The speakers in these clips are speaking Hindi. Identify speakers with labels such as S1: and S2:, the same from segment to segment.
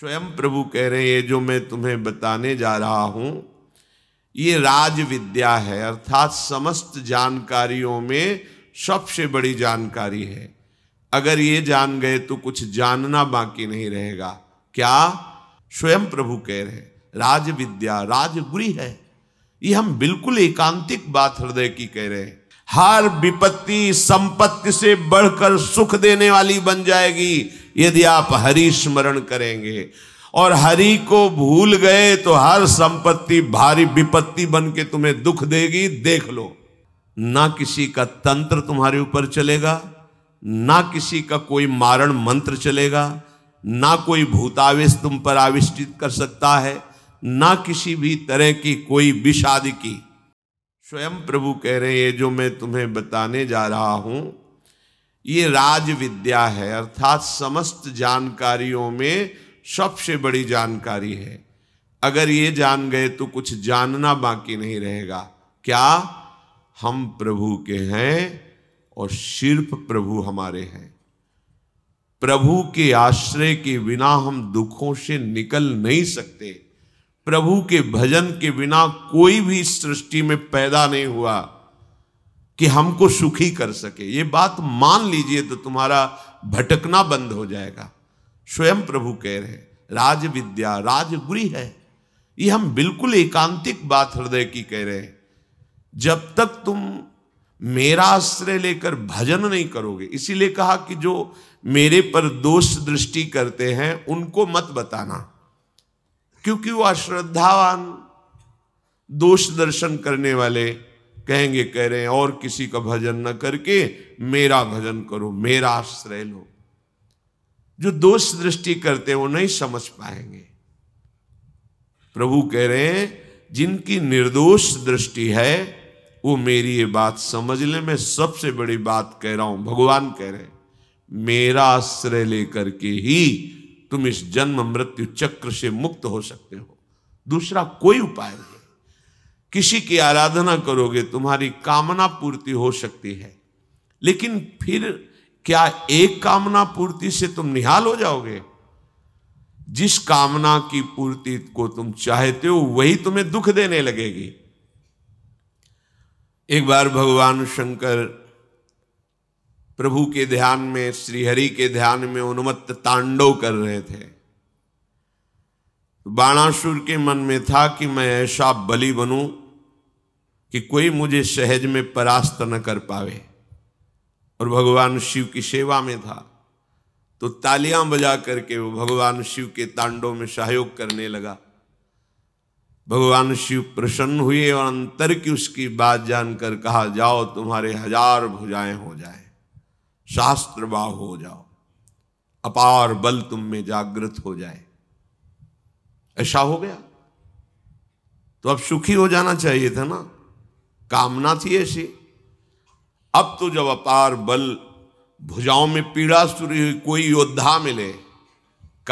S1: स्वयं प्रभु कह रहे हैं जो मैं तुम्हें बताने जा रहा हूं ये राज विद्या है अर्थात समस्त जानकारियों में सबसे बड़ी जानकारी है अगर ये जान गए तो कुछ जानना बाकी नहीं रहेगा क्या स्वयं प्रभु कह रहे हैं राज विद्या राजगुरी है ये हम बिल्कुल एकांतिक बात हृदय की कह रहे हैं हर विपत्ति संपत्ति से बढ़कर सुख देने वाली बन जाएगी यदि आप हरि स्मरण करेंगे और हरि को भूल गए तो हर संपत्ति भारी विपत्ति बन के तुम्हें दुख देगी देख लो ना किसी का तंत्र तुम्हारे ऊपर चलेगा ना किसी का कोई मारण मंत्र चलेगा ना कोई भूतावेश तुम पर आविष्टित कर सकता है ना किसी भी तरह की कोई विषाद की स्वयं प्रभु कह रहे हैं ये जो मैं तुम्हें बताने जा रहा हूं ये राज विद्या है अर्थात समस्त जानकारियों में सबसे बड़ी जानकारी है अगर ये जान गए तो कुछ जानना बाकी नहीं रहेगा क्या हम प्रभु के हैं और सिर्फ प्रभु हमारे हैं प्रभु के आश्रय के बिना हम दुखों से निकल नहीं सकते प्रभु के भजन के बिना कोई भी सृष्टि में पैदा नहीं हुआ कि हमको सुखी कर सके ये बात मान लीजिए तो तुम्हारा भटकना बंद हो जाएगा स्वयं प्रभु कह रहे राज विद्या राजगुरी है ये हम बिल्कुल एकांतिक बात हृदय की कह रहे हैं जब तक तुम मेरा आश्रय लेकर भजन नहीं करोगे इसीलिए कहा कि जो मेरे पर दोष दृष्टि करते हैं उनको मत बताना क्योंकि वो अश्रद्धावान दोष दर्शन करने वाले कहेंगे कह रहे हैं और किसी का भजन न करके मेरा भजन करो मेरा आश्रय लो जो दोष दृष्टि करते हैं वो नहीं समझ पाएंगे प्रभु कह रहे हैं जिनकी निर्दोष दृष्टि है वो मेरी ये बात समझ ले मैं सबसे बड़ी बात कह रहा हूं भगवान कह रहे हैं मेरा आश्रय लेकर के ही तुम इस जन्म मृत्यु चक्र से मुक्त हो सकते हो दूसरा कोई उपाय नहीं किसी की आराधना करोगे तुम्हारी कामना पूर्ति हो सकती है लेकिन फिर क्या एक कामना पूर्ति से तुम निहाल हो जाओगे जिस कामना की पूर्ति को तुम चाहते हो वही तुम्हें दुख देने लगेगी एक बार भगवान शंकर प्रभु के ध्यान में श्रीहरि के ध्यान में उन्मत्त तांडव कर रहे थे बाणासुर के मन में था कि मैं ऐसा बलि बनूं कि कोई मुझे सहज में परास्त न कर पावे और भगवान शिव की सेवा में था तो तालियां बजा करके वो भगवान शिव के तांडों में सहयोग करने लगा भगवान शिव प्रसन्न हुए और अंतर की उसकी बात जानकर कहा जाओ तुम्हारे हजार भुजाएं हो जाए शास्त्र बाह हो जाओ अपार बल तुम में जागृत हो जाए ऐसा हो गया तो अब सुखी हो जाना चाहिए था ना कामना थी ऐसी अब तो जब अपार बल भुजाओं में पीड़ा सुरी हुई कोई योद्धा मिले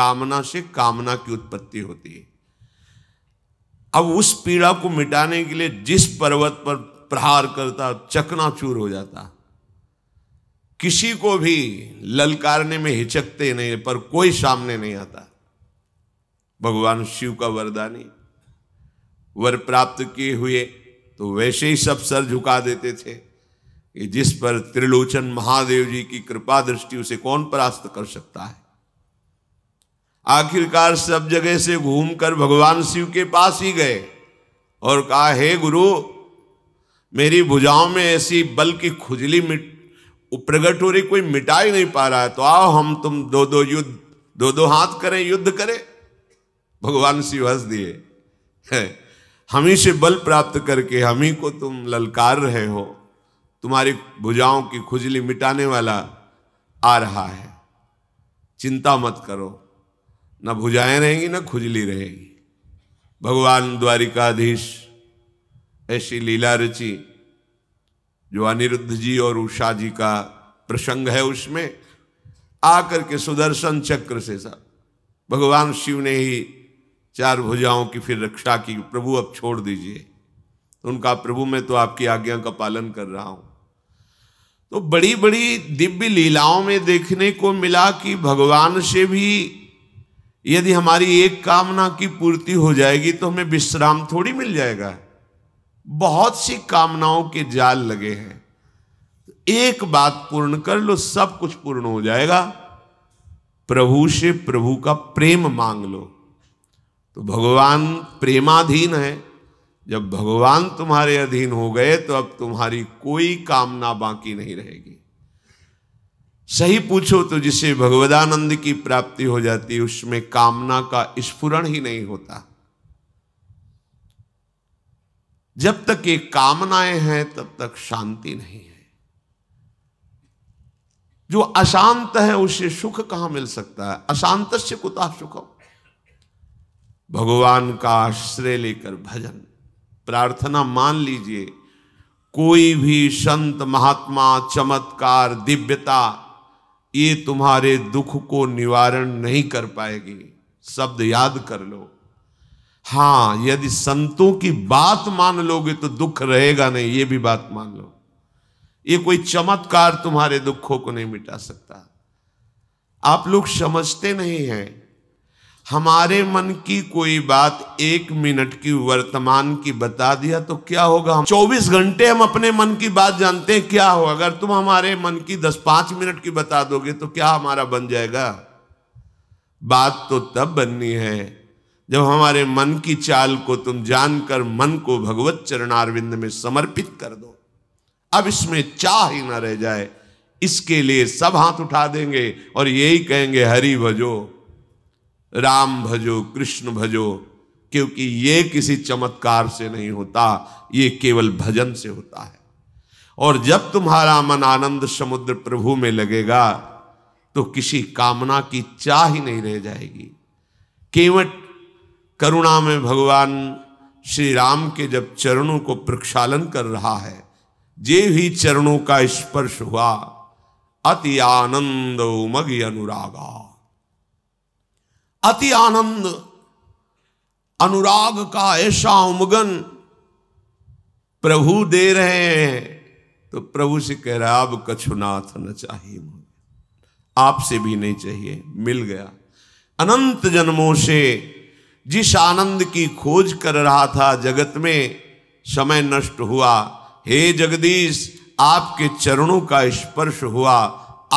S1: कामना से कामना की उत्पत्ति होती है अब उस पीड़ा को मिटाने के लिए जिस पर्वत पर प्रहार करता चकनाचूर हो जाता किसी को भी ललकारने में हिचकते नहीं पर कोई सामने नहीं आता भगवान शिव का वरदानी वर प्राप्त किए हुए तो वैसे ही सब सर झुका देते थे कि जिस पर त्रिलोचन महादेव जी की कृपा दृष्टि उसे कौन परास्त कर सकता है आखिरकार सब जगह से घूमकर भगवान शिव के पास ही गए और कहा हे गुरु मेरी भुजाओं में ऐसी बल की खुजली मिट प्रगट हो रही कोई मिटा ही नहीं पा रहा है तो आओ हम तुम दो दो युद्ध दो दो हाथ करें युद्ध करें भगवान शिव हंस दिए हम ही से बल प्राप्त करके हम ही को तुम ललकार रहे हो तुम्हारी भुजाओं की खुजली मिटाने वाला आ रहा है चिंता मत करो न भुजाएं रहेंगी न खुजली रहेगी भगवान द्वारिकाधीश ऐसी लीला रची जो अनिरुद्ध जी और उषा जी का प्रसंग है उसमें आकर के सुदर्शन चक्र से सब भगवान शिव ने ही चार भुजाओं की फिर रक्षा की प्रभु अब छोड़ दीजिए उनका प्रभु मैं तो आपकी आज्ञा का पालन कर रहा हूं तो बड़ी बड़ी दिव्य लीलाओं में देखने को मिला कि भगवान से भी यदि हमारी एक कामना की पूर्ति हो जाएगी तो हमें विश्राम थोड़ी मिल जाएगा बहुत सी कामनाओं के जाल लगे हैं एक बात पूर्ण कर लो सब कुछ पूर्ण हो जाएगा प्रभु से प्रभु का प्रेम मांग लो तो भगवान प्रेमाधीन है जब भगवान तुम्हारे अधीन हो गए तो अब तुम्हारी कोई कामना बाकी नहीं रहेगी सही पूछो तो जिसे भगवदानंद की प्राप्ति हो जाती है उसमें कामना का स्फुरण ही नहीं होता जब तक ये कामनाएं हैं तब तक शांति नहीं है जो अशांत है उसे सुख कहां मिल सकता है अशांत से कुता सुखम भगवान का आश्रय लेकर भजन प्रार्थना मान लीजिए कोई भी संत महात्मा चमत्कार दिव्यता ये तुम्हारे दुख को निवारण नहीं कर पाएगी शब्द याद कर लो हाँ यदि संतों की बात मान लोगे तो दुख रहेगा नहीं ये भी बात मान लो ये कोई चमत्कार तुम्हारे दुखों को नहीं मिटा सकता आप लोग समझते नहीं हैं हमारे मन की कोई बात एक मिनट की वर्तमान की बता दिया तो क्या होगा हम 24 घंटे हम अपने मन की बात जानते हैं क्या हो अगर तुम हमारे मन की 10-5 मिनट की बता दोगे तो क्या हमारा बन जाएगा बात तो तब बननी है जब हमारे मन की चाल को तुम जानकर मन को भगवत चरणारविंद में समर्पित कर दो अब इसमें चाह ही ना रह जाए इसके लिए सब हाथ उठा देंगे और यही कहेंगे हरी भजो राम भजो कृष्ण भजो क्योंकि ये किसी चमत्कार से नहीं होता ये केवल भजन से होता है और जब तुम्हारा मन आनंद समुद्र प्रभु में लगेगा तो किसी कामना की चाह ही नहीं रह जाएगी केवट करुणा में भगवान श्री राम के जब चरणों को प्रक्षालन कर रहा है जे भी चरणों का स्पर्श हुआ अति आनंद उमग अनुरागा अति आनंद अनुराग का ऐसा उमगन प्रभु दे रहे हैं तो प्रभु से कह रहा अब कछुनाथ न चाहिए आपसे भी नहीं चाहिए मिल गया अनंत जन्मों से जिस आनंद की खोज कर रहा था जगत में समय नष्ट हुआ हे जगदीश आपके चरणों का स्पर्श हुआ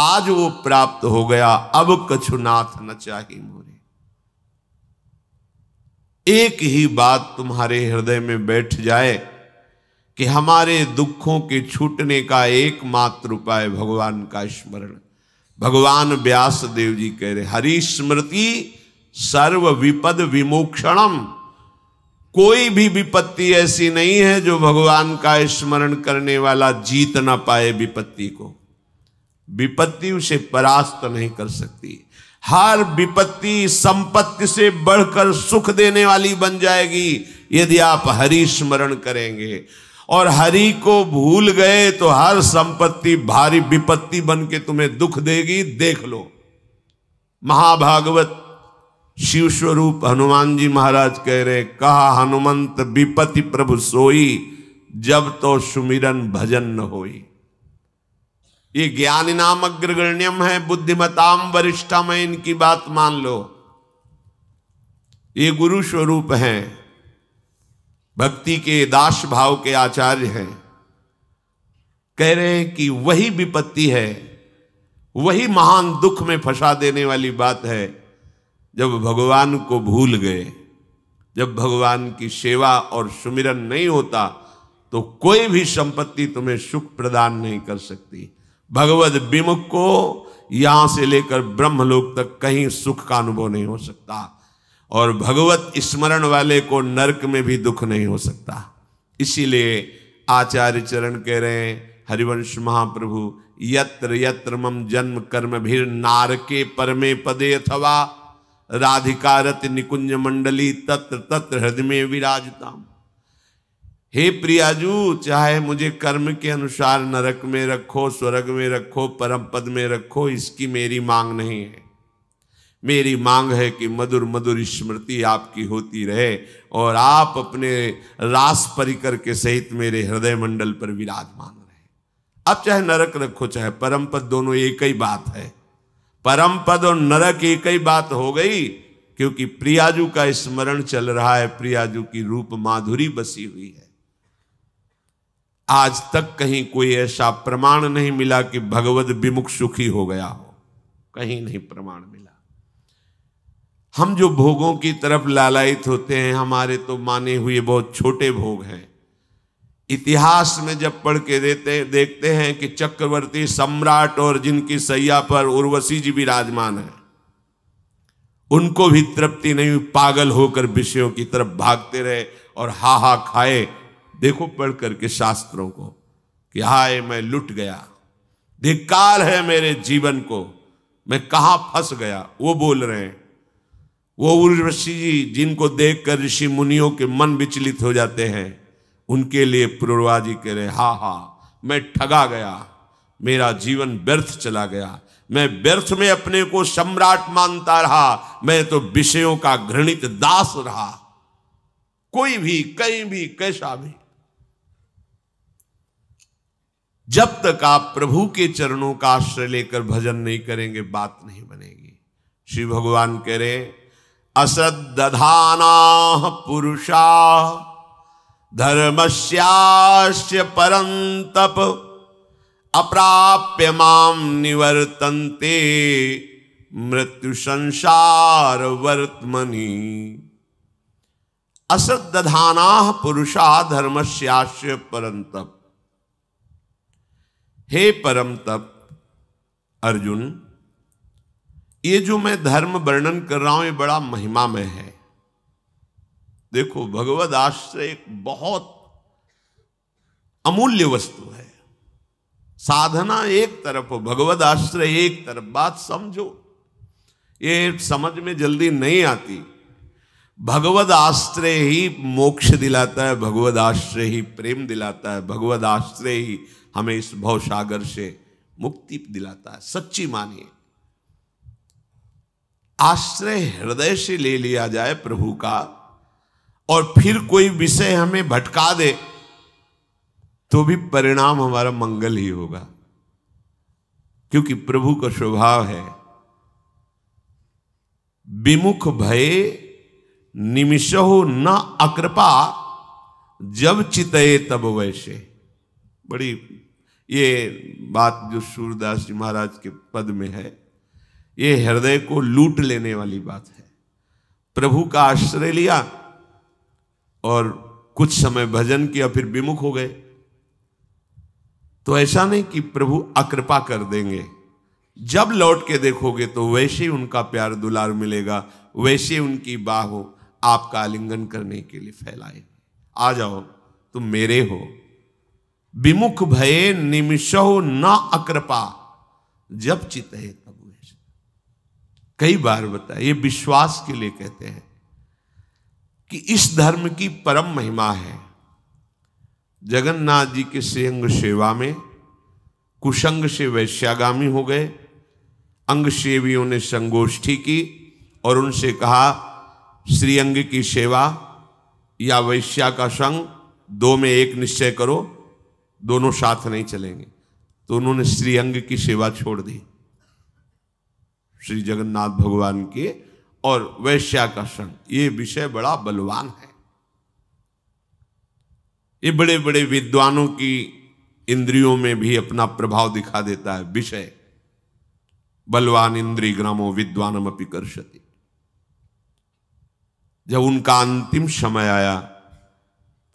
S1: आज वो प्राप्त हो गया अब कछुनाथ न चाहिए मोरे एक ही बात तुम्हारे हृदय में बैठ जाए कि हमारे दुखों के छूटने का एकमात्र उपाय भगवान का स्मरण भगवान व्यास देव जी कह रहे हरि स्मृति सर्व विपद विमोक्षणम कोई भी विपत्ति ऐसी नहीं है जो भगवान का स्मरण करने वाला जीत ना पाए विपत्ति को विपत्ति उसे परास्त नहीं कर सकती हर विपत्ति संपत्ति से बढ़कर सुख देने वाली बन जाएगी यदि आप हरि स्मरण करेंगे और हरि को भूल गए तो हर संपत्ति भारी विपत्ति बन के तुम्हें दुख देगी देख लो महाभागवत शिव स्वरूप हनुमान जी महाराज कह रहे कहा हनुमंत विपति प्रभु सोई जब तो सुमिरन भजन न होई ये ज्ञान नाम अग्रगण्यम है बुद्धिमताम वरिष्ठम है इनकी बात मान लो ये गुरु स्वरूप हैं भक्ति के दास भाव के आचार्य हैं कह रहे हैं कि वही विपत्ति है वही महान दुख में फंसा देने वाली बात है जब भगवान को भूल गए जब भगवान की सेवा और सुमिरन नहीं होता तो कोई भी संपत्ति तुम्हें सुख प्रदान नहीं कर सकती भगवत विमुख को यहां से लेकर ब्रह्मलोक तक कहीं सुख का अनुभव नहीं हो सकता और भगवत स्मरण वाले को नरक में भी दुख नहीं हो सकता इसीलिए आचार्य चरण कह रहे हैं हरिवंश महाप्रभु यत्र यत्र मम जन्म कर्म भीर नारके परमे पदे अथवा राधिकारत निकुंज मंडली तत्र तत्र हृदय में विराजताम हे प्रियाजू चाहे मुझे कर्म के अनुसार नरक में रखो स्वर्ग में रखो परम पद में रखो इसकी मेरी मांग नहीं है मेरी मांग है कि मधुर मधुर स्मृति आपकी होती रहे और आप अपने रास परिकर के सहित मेरे हृदय मंडल पर विराजमान रहे आप चाहे नरक रखो चाहे परम पद दोनों एक ही बात है परम पद और नरक एक ही बात हो गई क्योंकि प्रियाजू का स्मरण चल रहा है प्रियाजू की रूप माधुरी बसी हुई है आज तक कहीं कोई ऐसा प्रमाण नहीं मिला कि भगवत विमुख सुखी हो गया हो कहीं नहीं प्रमाण मिला हम जो भोगों की तरफ लालायित होते हैं हमारे तो माने हुए बहुत छोटे भोग हैं इतिहास में जब पढ़ के देते देखते हैं कि चक्रवर्ती सम्राट और जिनकी सैया पर उर्वशी जी विराजमान है उनको भी तृप्ति नहीं पागल होकर विषयों की तरफ भागते रहे और हा हा खाए देखो पढ़ करके शास्त्रों को कि हाय मैं लुट गया धिक्कार है मेरे जीवन को मैं कहा फंस गया वो बोल रहे हैं वो उर्वशी जी जिनको देखकर ऋषि मुनियों के मन विचलित हो जाते हैं उनके लिए पूर्वा जी कह रहे हा हा मैं ठगा गया मेरा जीवन व्यर्थ चला गया मैं व्यर्थ में अपने को सम्राट मानता रहा मैं तो विषयों का घृणित दास रहा कोई भी कहीं भी कैसा भी जब तक आप प्रभु के चरणों का आश्रय लेकर भजन नहीं करेंगे बात नहीं बनेगी श्री भगवान कह रहे असदाना पुरुषा धर्मस्यास्य परंतप अप्राप्य माम निवर्तन्ते मृत्यु संसार वर्तमनी असदधाना पुरुषा धर्मस्यास्य परंतप हे परम तप अर्जुन ये जो मैं धर्म वर्णन कर रहा हूं ये बड़ा महिमा में है देखो भगवद आश्रय एक बहुत अमूल्य वस्तु है साधना एक तरफ हो भगवद आश्रय एक तरफ बात समझो ये समझ में जल्दी नहीं आती भगवद आश्रय ही मोक्ष दिलाता है भगवद आश्रय ही प्रेम दिलाता है भगवद आश्रय ही हमें इस भव सागर से मुक्ति दिलाता है सच्ची मानिए आश्रय हृदय से ले लिया जाए प्रभु का और फिर कोई विषय हमें भटका दे तो भी परिणाम हमारा मंगल ही होगा क्योंकि प्रभु का स्वभाव है विमुख भय निमिषो न अकृपा जब चितये तब वैसे बड़ी ये बात जो सूरदास जी महाराज के पद में है ये हृदय को लूट लेने वाली बात है प्रभु का आश्रय लिया और कुछ समय भजन किया फिर विमुख हो गए तो ऐसा नहीं कि प्रभु अकृपा कर देंगे जब लौट के देखोगे तो वैसे ही उनका प्यार दुलार मिलेगा वैसे उनकी बाह हो आपका आलिंगन करने के लिए फैलाए आ जाओ तुम मेरे हो विमुख भय निमिषो न अकृपा जब चित है तब कई बार बताए ये विश्वास के लिए कहते हैं कि इस धर्म की परम महिमा है जगन्नाथ जी के श्रेयंग सेवा में कुशंग से वैश्यागामी हो गए अंग सेवियों ने संगोष्ठी की और उनसे कहा श्रीअंग की सेवा या वैश्या का संग दो में एक निश्चय करो दोनों साथ नहीं चलेंगे तो उन्होंने श्रीअंग की सेवा छोड़ दी श्री जगन्नाथ भगवान के और वैश्याकर्षण ये विषय बड़ा बलवान है ये बड़े बड़े विद्वानों की इंद्रियों में भी अपना प्रभाव दिखा देता है विषय बलवान इंद्री ग्रामो विद्वानम अपनी जब उनका अंतिम समय आया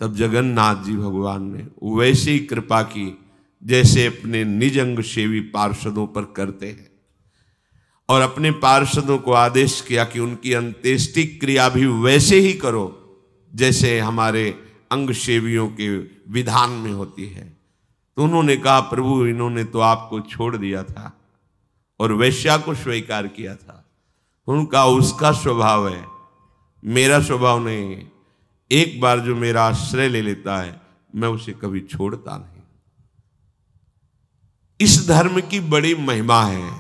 S1: तब जगन्नाथ जी भगवान ने ही कृपा की जैसे अपने निज अंग सेवी पार्षदों पर करते हैं और अपने पार्षदों को आदेश किया कि उनकी अंत्येष्टिक क्रिया भी वैसे ही करो जैसे हमारे अंग सेवियों के विधान में होती है तो उन्होंने कहा प्रभु इन्होंने तो आपको छोड़ दिया था और वैश्या को स्वीकार किया था उनका उसका स्वभाव है मेरा स्वभाव नहीं है एक बार जो मेरा आश्रय ले लेता है मैं उसे कभी छोड़ता नहीं इस धर्म की बड़ी महिमा है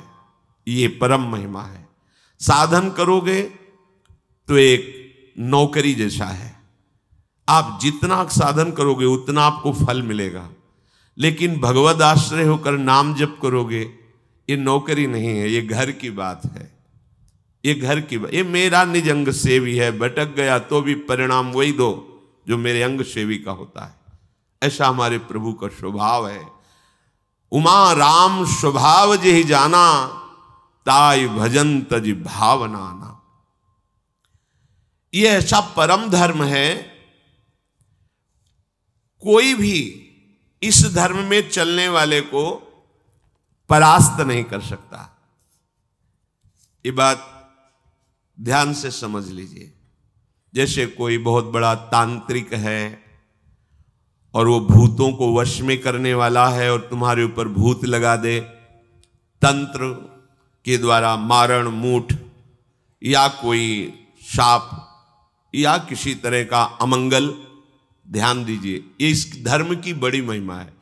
S1: ये परम महिमा है साधन करोगे तो एक नौकरी जैसा है आप जितना साधन करोगे उतना आपको फल मिलेगा लेकिन भगवत आश्रय होकर नाम जप करोगे ये नौकरी नहीं है ये घर की बात है ये घर की ये मेरा निज अंग सेवी है भटक गया तो भी परिणाम वही दो जो मेरे अंग सेवी का होता है ऐसा हमारे प्रभु का स्वभाव है उमा राम स्वभाव जी ही जाना ताई भजन तज ना यह ऐसा परम धर्म है कोई भी इस धर्म में चलने वाले को परास्त नहीं कर सकता ये बात ध्यान से समझ लीजिए जैसे कोई बहुत बड़ा तांत्रिक है और वो भूतों को वश में करने वाला है और तुम्हारे ऊपर भूत लगा दे तंत्र के द्वारा मारण मूठ या कोई शाप या किसी तरह का अमंगल ध्यान दीजिए इस धर्म की बड़ी महिमा है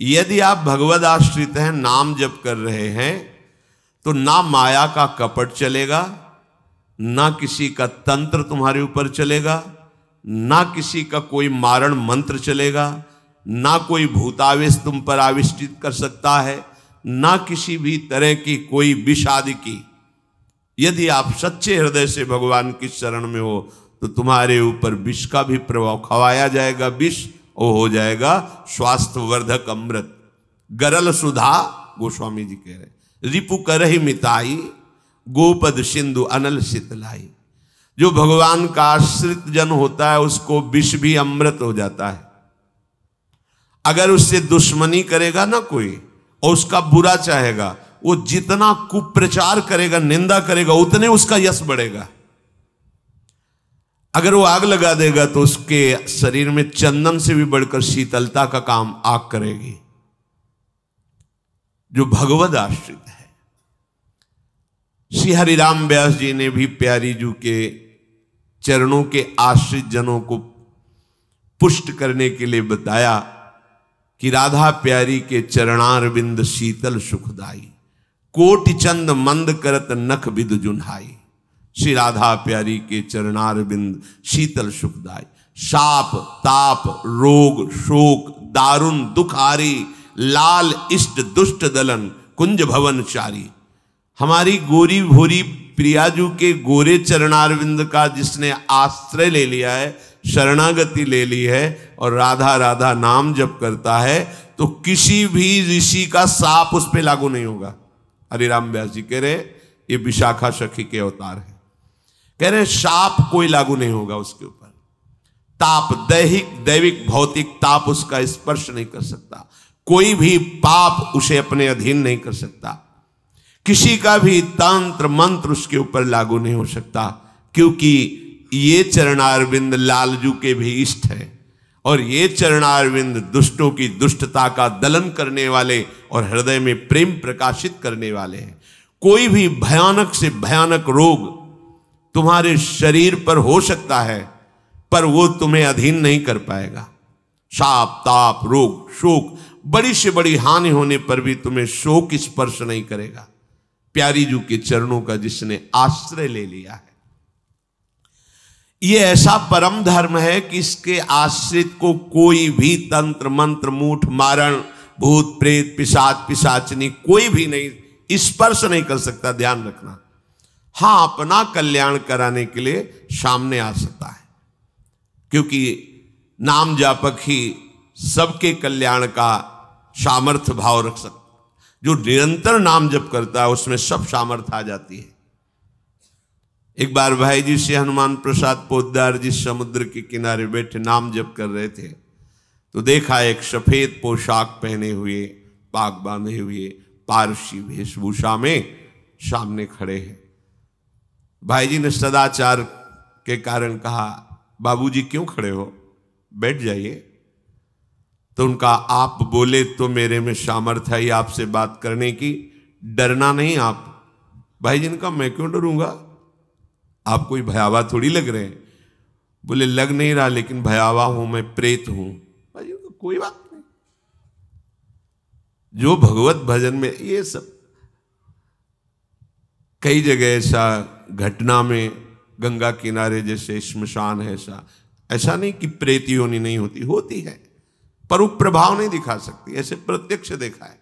S1: यदि आप भगवद आश्रित हैं नाम जप कर रहे हैं तो ना माया का कपट चलेगा ना किसी का तंत्र तुम्हारे ऊपर चलेगा ना किसी का कोई मारण मंत्र चलेगा ना कोई भूतावेश तुम पर आविष्टित कर सकता है ना किसी भी तरह की कोई विषाद की यदि आप सच्चे हृदय से भगवान की शरण में हो तो तुम्हारे ऊपर विष का भी प्रभाव खवाया जाएगा विष वो हो जाएगा स्वास्थ्य वर्धक अमृत गरल सुधा गोस्वामी जी कह रहे रिपु कर ही मिताई गोपद सिंधु अनल शीतलाई जो भगवान का आश्रित जन होता है उसको विष भी अमृत हो जाता है अगर उससे दुश्मनी करेगा ना कोई और उसका बुरा चाहेगा वो जितना कुप्रचार करेगा निंदा करेगा उतने उसका यश बढ़ेगा अगर वो आग लगा देगा तो उसके शरीर में चंदन से भी बढ़कर शीतलता का काम आग करेगी जो भगवत आश्रित है श्री हरिराम व्यास जी ने भी प्यारी जू के चरणों के आश्रित जनों को पुष्ट करने के लिए बताया कि राधा प्यारी के चरणार बिंद शीतल सुखदाई कोटि चंद मंद करत नख बिद जुन्हाई श्री राधा प्यारी के चरणार बिंद शीतल सुखदाई शाप ताप रोग शोक दारुण दुखारी लाल इष्ट दुष्ट दलन कुंज भवन चारी हमारी गोरी भोरी प्रियाजू के गोरे चरणारविंद का जिसने आश्रय ले लिया है शरणागति ले ली है और राधा राधा नाम जप करता है तो किसी भी ऋषि का साप उस पर लागू नहीं होगा राम व्यास जी कह रहे ये विशाखा सखी के अवतार है कह रहे साप कोई लागू नहीं होगा उसके ऊपर ताप दैहिक दैविक भौतिक ताप उसका स्पर्श नहीं कर सकता कोई भी पाप उसे अपने अधीन नहीं कर सकता किसी का भी तंत्र मंत्र उसके ऊपर लागू नहीं हो सकता क्योंकि ये चरणारविंद लालजू के भी इष्ट है और ये चरणारविंद दुष्टों की दुष्टता का दलन करने वाले और हृदय में प्रेम प्रकाशित करने वाले हैं कोई भी भयानक से भयानक रोग तुम्हारे शरीर पर हो सकता है पर वो तुम्हें अधीन नहीं कर पाएगा साप ताप रोग शोक बड़ी से बड़ी हानि होने पर भी तुम्हें शोक स्पर्श नहीं करेगा प्यारी जू के चरणों का जिसने आश्रय ले लिया है ये ऐसा परम धर्म है कि इसके आश्रित को कोई भी तंत्र मंत्र मूठ मारण भूत प्रेत पिशाच पिशाचनी कोई भी नहीं स्पर्श नहीं कर सकता ध्यान रखना हां अपना कल्याण कराने के लिए सामने आ सकता है क्योंकि नाम जापक ही सबके कल्याण का सामर्थ्य भाव रख सकता जो निरंतर नाम जप करता है उसमें सब सामर्थ्य आ जाती है एक बार भाई जी से हनुमान प्रसाद पोदार जी समुद्र के किनारे बैठे नाम जप कर रहे थे तो देखा एक सफेद पोशाक पहने हुए पाग बांधे हुए पारसी वेशभूषा में सामने खड़े हैं भाई जी ने सदाचार के कारण कहा बाबूजी क्यों खड़े हो बैठ जाइए तो उनका आप बोले तो मेरे में सामर्थ्य है आपसे बात करने की डरना नहीं आप भाई जिनका मैं क्यों डरूंगा आप कोई भयावा थोड़ी लग रहे हैं बोले लग नहीं रहा लेकिन भयावा हूं मैं प्रेत हूं भाई कोई बात नहीं जो भगवत भजन में ये सब कई जगह ऐसा घटना में गंगा किनारे जैसे श्मशान है ऐसा ऐसा नहीं कि प्रेत होनी नहीं होती होती है प्रभाव नहीं दिखा सकती ऐसे प्रत्यक्ष देखा है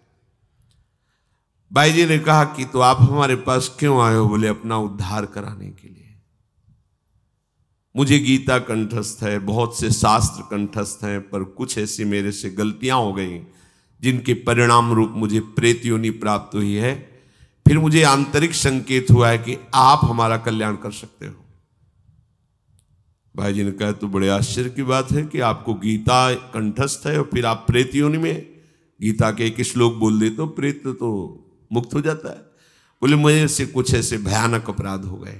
S1: भाई जी ने कहा कि तो आप हमारे पास क्यों आए हो बोले अपना उद्धार कराने के लिए मुझे गीता कंठस्थ है बहुत से शास्त्र कंठस्थ हैं पर कुछ ऐसी मेरे से गलतियां हो गई जिनके परिणाम रूप मुझे प्रेत प्राप्त हुई है फिर मुझे आंतरिक संकेत हुआ है कि आप हमारा कल्याण कर सकते हो भाई जी ने कहा तो बड़े आश्चर्य की बात है कि आपको गीता कंठस्थ है और फिर आप प्रेत योनि में गीता के एक श्लोक बोल दे तो प्रेत तो मुक्त हो जाता है बोले मुझे से कुछ ऐसे भयानक अपराध हो गए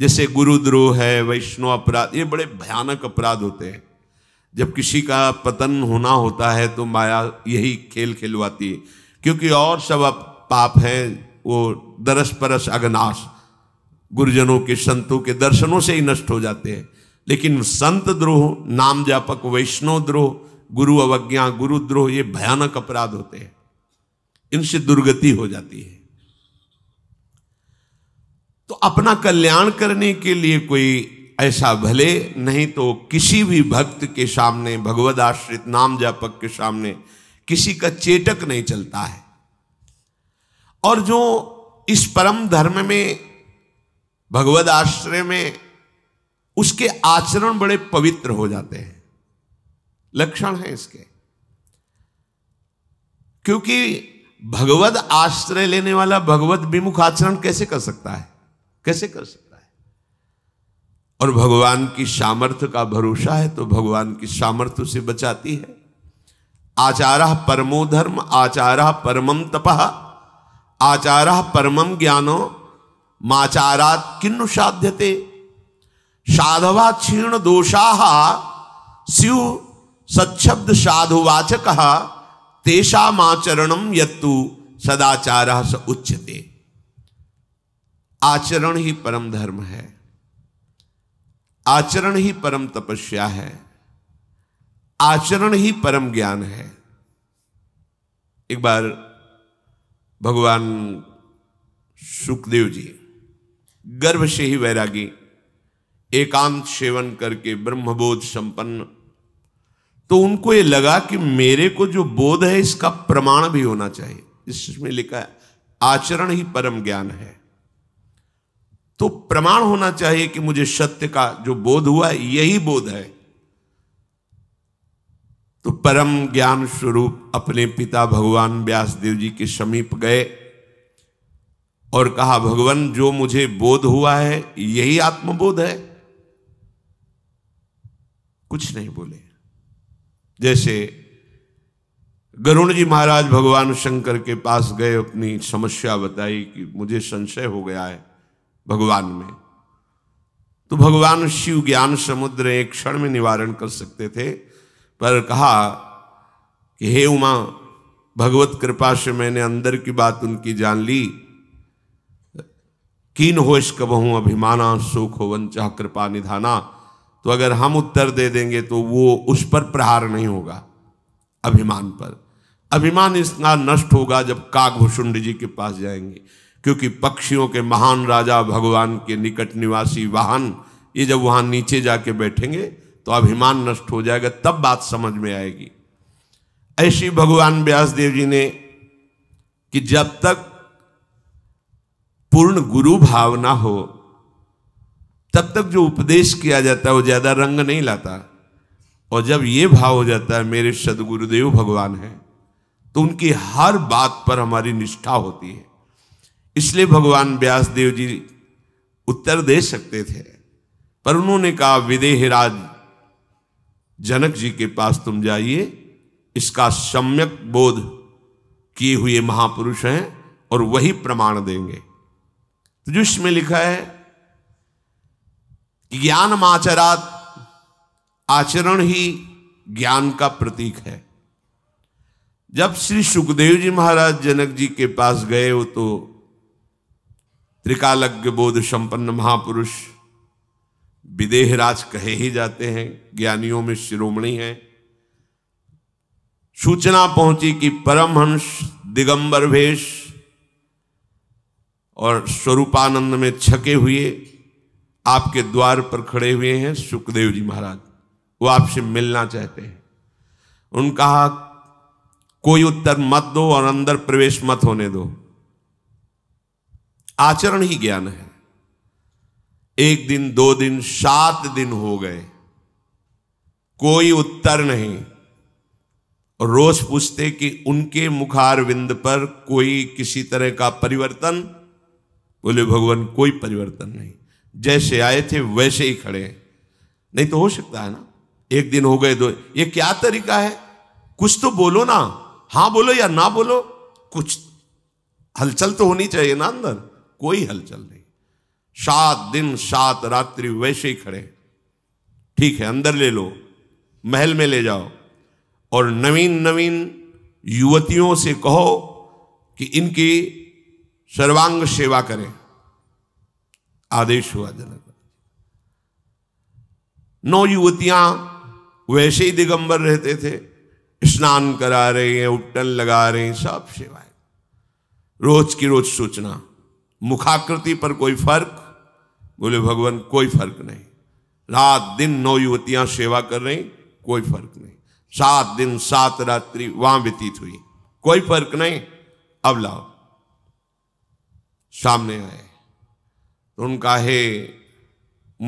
S1: जैसे गुरुद्रोह है वैष्णव अपराध ये बड़े भयानक अपराध होते हैं जब किसी का पतन होना होता है तो माया यही खेल खिलवाती है क्योंकि और सब पाप हैं वो दरस परस अगनाश गुरुजनों के संतों के दर्शनों से ही नष्ट हो जाते हैं लेकिन संत द्रोह नाम जापक वैष्णव द्रोह गुरु अवज्ञा गुरुद्रोह ये भयानक अपराध होते हैं इनसे दुर्गति हो जाती है तो अपना कल्याण करने के लिए कोई ऐसा भले नहीं तो किसी भी भक्त के सामने भगवद आश्रित नाम जापक के सामने किसी का चेटक नहीं चलता है और जो इस परम धर्म में भगवद आश्रय में उसके आचरण बड़े पवित्र हो जाते हैं लक्षण है इसके क्योंकि भगवत आश्रय लेने वाला भगवत विमुख आचरण कैसे कर सकता है कैसे कर सकता है और भगवान की सामर्थ्य का भरोसा है तो भगवान की सामर्थ्य उसे बचाती है आचारा परमो धर्म आचार परमम तपह आचारा परमम ज्ञानो माचारात किन्नु साध्यते साधवा क्षीण दोषा स्यु सच्छब्द साधुवाचक तेषाचरणम यत्तु सदाचार स उच्यते आचरण ही परम धर्म है आचरण ही परम तपस्या है आचरण ही परम ज्ञान है एक बार भगवान सुखदेव जी गर्भ से ही वैरागी एकांत सेवन करके ब्रह्मबोध संपन्न तो उनको ये लगा कि मेरे को जो बोध है इसका प्रमाण भी होना चाहिए इसमें लिखा है आचरण ही परम ज्ञान है तो प्रमाण होना चाहिए कि मुझे सत्य का जो बोध हुआ यही बोध है तो परम ज्ञान स्वरूप अपने पिता भगवान व्यास देव जी के समीप गए और कहा भगवान जो मुझे बोध हुआ है यही आत्मबोध है कुछ नहीं बोले जैसे गरुण जी महाराज भगवान शंकर के पास गए अपनी समस्या बताई कि मुझे संशय हो गया है भगवान में तो भगवान शिव ज्ञान समुद्र एक क्षण में निवारण कर सकते थे पर कहा कि हे उमा भगवत कृपा से मैंने अंदर की बात उनकी जान ली कीन हो इश्क बहु अभिमाना सुख वंचा कृपा निधाना तो अगर हम उत्तर दे देंगे तो वो उस पर प्रहार नहीं होगा अभिमान पर अभिमान इतना नष्ट होगा जब काकभूषुंड जी के पास जाएंगे क्योंकि पक्षियों के महान राजा भगवान के निकट निवासी वाहन ये जब वहां नीचे जाके बैठेंगे तो अभिमान नष्ट हो जाएगा तब बात समझ में आएगी ऐसी भगवान व्यासदेव जी ने कि जब तक पूर्ण गुरु भावना हो तब तक जो उपदेश किया जाता है वो ज़्यादा रंग नहीं लाता और जब ये भाव हो जाता है मेरे सदगुरुदेव भगवान हैं तो उनकी हर बात पर हमारी निष्ठा होती है इसलिए भगवान व्यास देव जी उत्तर दे सकते थे पर उन्होंने कहा विदेहराज जनक जी के पास तुम जाइए इसका सम्यक बोध किए हुए महापुरुष हैं और वही प्रमाण देंगे जुष में लिखा है कि ज्ञान आचरात आचरण ही ज्ञान का प्रतीक है जब श्री सुखदेव जी महाराज जनक जी के पास गए हो तो त्रिकालज्ञ बोध संपन्न महापुरुष विदेहराज कहे ही जाते हैं ज्ञानियों में शिरोमणि हैं सूचना पहुंची कि परमहंस दिगंबर भेष और स्वरूपानंद में छके हुए आपके द्वार पर खड़े हुए हैं सुखदेव जी महाराज वो आपसे मिलना चाहते हैं उनका कोई उत्तर मत दो और अंदर प्रवेश मत होने दो आचरण ही ज्ञान है एक दिन दो दिन सात दिन हो गए कोई उत्तर नहीं रोज पूछते कि उनके मुखार विंद पर कोई किसी तरह का परिवर्तन बोले भगवान कोई परिवर्तन नहीं जैसे आए थे वैसे ही खड़े हैं नहीं तो हो सकता है ना एक दिन हो गए दो ये क्या तरीका है कुछ तो बोलो ना हाँ बोलो या ना बोलो कुछ हलचल तो होनी चाहिए ना अंदर कोई हलचल नहीं सात दिन सात रात्रि वैसे ही खड़े ठीक है अंदर ले लो महल में ले जाओ और नवीन नवीन युवतियों से कहो कि इनकी सर्वांग सेवा करें आदेश हुआ जनक नौ युवतियां वैसे ही दिगंबर रहते थे स्नान करा रहे हैं उपटन लगा रहे हैं सब सेवाएं रोज की रोज सूचना मुखाकृति पर कोई फर्क बोले भगवान कोई फर्क नहीं रात दिन नौ युवतियां सेवा कर रही कोई फर्क नहीं सात दिन सात रात्रि वहां व्यतीत हुई कोई फर्क नहीं अब लाओ सामने आए उनका हे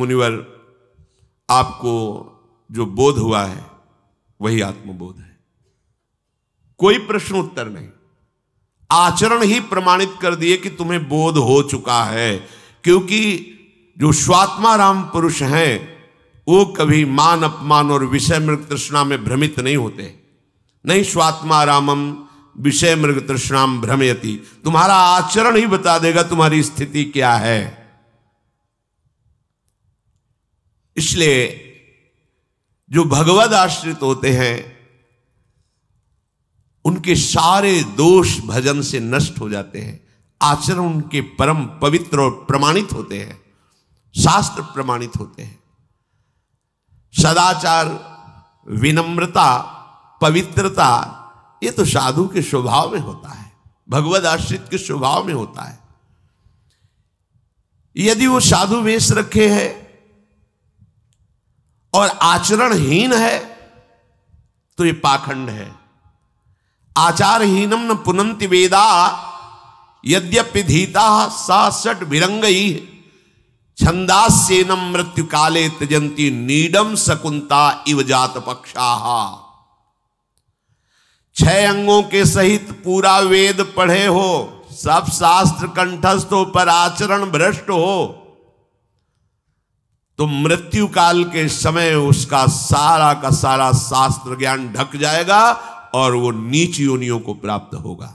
S1: मुनिवर आपको जो बोध हुआ है वही आत्मबोध है कोई प्रश्न उत्तर नहीं आचरण ही प्रमाणित कर दिए कि तुम्हें बोध हो चुका है क्योंकि जो स्वात्मा राम पुरुष हैं वो कभी मान अपमान और विषय मृत तृष्णा में भ्रमित नहीं होते नहीं स्वात्मा रामम विषय मृग तृष्णाम भ्रमयती तुम्हारा आचरण ही बता देगा तुम्हारी स्थिति क्या है इसलिए जो भगवद आश्रित होते हैं उनके सारे दोष भजन से नष्ट हो जाते हैं आचरण उनके परम पवित्र और प्रमाणित होते हैं शास्त्र प्रमाणित होते हैं सदाचार विनम्रता पवित्रता ये तो साधु के स्वभाव में होता है भगवत आश्रित के स्वभाव में होता है यदि वो साधु वेश रखे है और आचरणहीन है तो ये पाखंड है आचारहीनम न पुनंति वेदा यद्यपि धीता सासठ विरंगई छंदास्यनम मृत्यु काले त्यजंती नीडम शकुंता इव जात पक्षा छह अंगों के सहित पूरा वेद पढ़े हो सब शास्त्र कंठस्थ हो पर आचरण भ्रष्ट हो तो मृत्यु काल के समय उसका सारा का सारा शास्त्र ज्ञान ढक जाएगा और वो नीच योनियों को प्राप्त होगा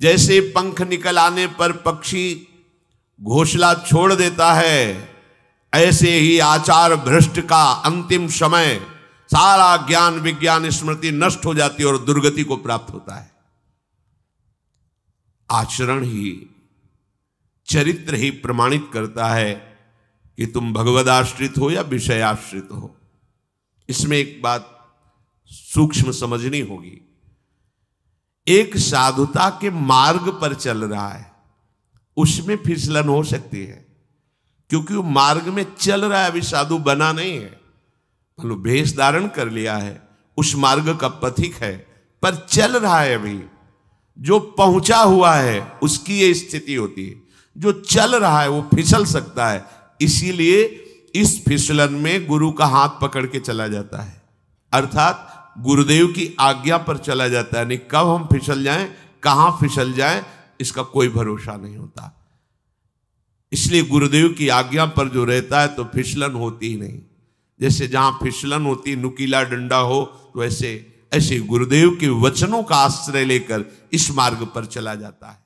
S1: जैसे पंख निकल आने पर पक्षी घोसला छोड़ देता है ऐसे ही आचार भ्रष्ट का अंतिम समय सारा ज्ञान विज्ञान स्मृति नष्ट हो जाती है और दुर्गति को प्राप्त होता है आचरण ही चरित्र ही प्रमाणित करता है कि तुम भगवद आश्रित हो या विषय आश्रित हो इसमें एक बात सूक्ष्म समझनी होगी एक साधुता के मार्ग पर चल रहा है उसमें फिसलन हो सकती है क्योंकि वो मार्ग में चल रहा है अभी साधु बना नहीं है मतलब भेष धारण कर लिया है उस मार्ग का पथिक है पर चल रहा है अभी जो पहुंचा हुआ है उसकी ये स्थिति होती है जो चल रहा है वो फिसल सकता है इसीलिए इस फिसलन में गुरु का हाथ पकड़ के चला जाता है अर्थात गुरुदेव की आज्ञा पर चला जाता है नहीं कब हम फिसल जाएं कहां फिसल जाएं इसका कोई भरोसा नहीं होता इसलिए गुरुदेव की आज्ञा पर जो रहता है तो फिसलन होती ही नहीं जैसे जहां फिसलन होती नुकीला डंडा हो तो ऐसे ऐसे गुरुदेव के वचनों का आश्रय लेकर इस मार्ग पर चला जाता है